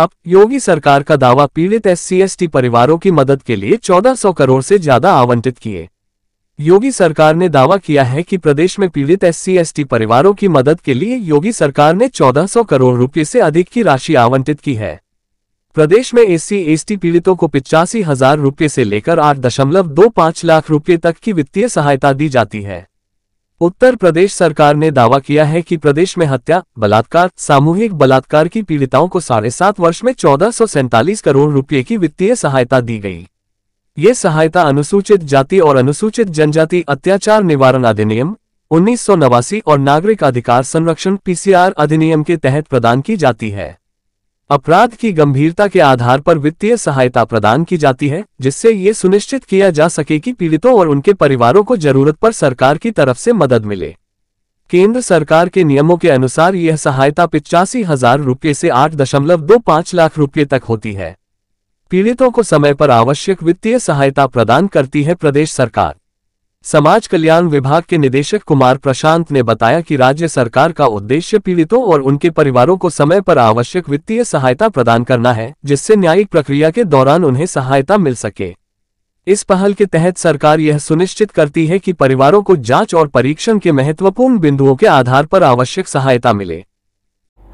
अब योगी सरकार का दावा पीड़ित एससीएसटी परिवारों की मदद के लिए 1400 करोड़ से ज्यादा आवंटित किए योगी सरकार ने दावा किया है कि प्रदेश में पीड़ित एससीएसटी परिवारों की मदद के लिए योगी सरकार ने 1400 करोड़ रुपए से अधिक की राशि आवंटित की है प्रदेश में एस सी पीड़ितों को पिचासी हजार रुपये से लेकर आठ दशमलव दो लाख रुपये तक की वित्तीय सहायता दी जाती है उत्तर प्रदेश सरकार ने दावा किया है कि प्रदेश में हत्या बलात्कार सामूहिक बलात्कार की पीड़िताओं को साढ़े सात वर्ष में चौदह करोड़ रुपए की वित्तीय सहायता दी गई ये सहायता अनुसूचित जाति और अनुसूचित जनजाति अत्याचार निवारण अधिनियम उन्नीस और नागरिक अधिकार संरक्षण पीसीआर अधिनियम के तहत प्रदान की जाती है अपराध की गंभीरता के आधार पर वित्तीय सहायता प्रदान की जाती है जिससे ये सुनिश्चित किया जा सके कि पीड़ितों और उनके परिवारों को जरूरत पर सरकार की तरफ से मदद मिले केंद्र सरकार के नियमों के अनुसार यह सहायता पिचासी हजार रुपये से आठ दशमलव दो पाँच लाख रुपये तक होती है पीड़ितों को समय पर आवश्यक वित्तीय सहायता प्रदान करती है प्रदेश सरकार समाज कल्याण विभाग के निदेशक कुमार प्रशांत ने बताया कि राज्य सरकार का उद्देश्य पीड़ितों और उनके परिवारों को समय पर आवश्यक वित्तीय सहायता प्रदान करना है जिससे न्यायिक प्रक्रिया के दौरान उन्हें सहायता मिल सके इस पहल के तहत सरकार यह सुनिश्चित करती है कि परिवारों को जांच और परीक्षण के महत्वपूर्ण बिंदुओं के आधार पर आवश्यक सहायता मिले